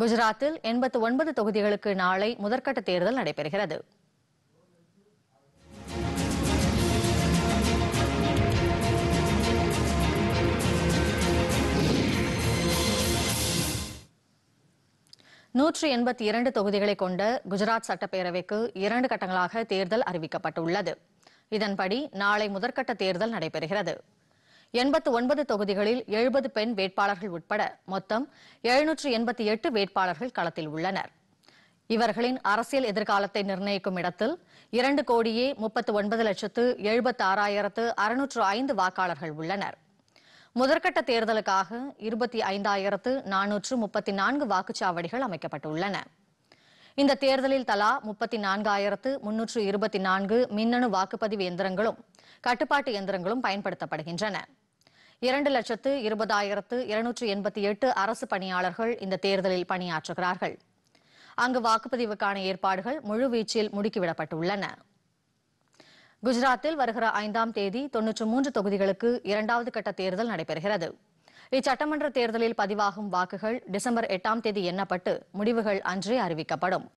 குஜராத்தில் எண்பத்து ஒன்பது தொகுதிகளுக்கு நாளை முதற்கட்ட தேர்தல் நடைபெறுகிறது நூற்றி எண்பத்தி இரண்டு தொகுதிகளை கொண்ட குஜராத் சட்டப்பேரவைக்கு இரண்டு கட்டங்களாக தேர்தல் அறிவிக்கப்பட்டுள்ளது இதன்படி நாளை முதற்கட்ட தேர்தல் நடைபெறுகிறது எண்பத்து ஒன்பது தொகுதிகளில் எழுபது பெண் வேட்பாளர்கள் உட்பட மொத்தம் எழுநூற்று எண்பத்தி எட்டு வேட்பாளர்கள் களத்தில் உள்ளனர் இவர்களின் அரசியல் எதிர்காலத்தை நிர்ணயிக்கும் இடத்தில் இரண்டு கோடியே முப்பத்து ஒன்பது லட்சத்து எழுபத்து ஆறாயிரத்து அறுநூற்று ஐந்து வாக்காளர்கள் உள்ளனர் முதற்கட்ட தேர்தலுக்காக இருபத்தி ஐந்தாயிரத்து நானூற்று முப்பத்தி நான்கு வாக்குச்சாவடிகள் அமைக்கப்பட்டுள்ளன இந்த தேர்தலில் தலா முப்பத்தி நான்காயிரத்து முன்னூற்று இருபத்தி நான்கு மின்னணு வாக்குப்பதிவு எந்திரங்களும் கட்டுப்பாட்டு எந்திரங்களும் பயன்படுத்தப்படுகின்றன இரண்டு லட்சத்து இருபதாயிரத்து இருநூற்றி எண்பத்தி எட்டு அரசு பணியாளர்கள் இந்த தேர்தலில் பணியாற்றுகிறார்கள் அங்கு வாக்குப்பதிவுக்கான ஏற்பாடுகள் முழுவீச்சில் முடுக்கிவிடப்பட்டுள்ளன குஜராத்தில் வருகிற ஐந்தாம் தேதி தொன்னூற்று மூன்று தொகுதிகளுக்கு இரண்டாவது கட்ட தேர்தல் நடைபெறுகிறது இச்சட்டமன்ற தேர்தலில் பதிவாகும் வாக்குகள் டிசம்பர் எட்டாம் தேதி எண்ணப்பட்டு முடிவுகள் அன்றே அறிவிக்கப்படும்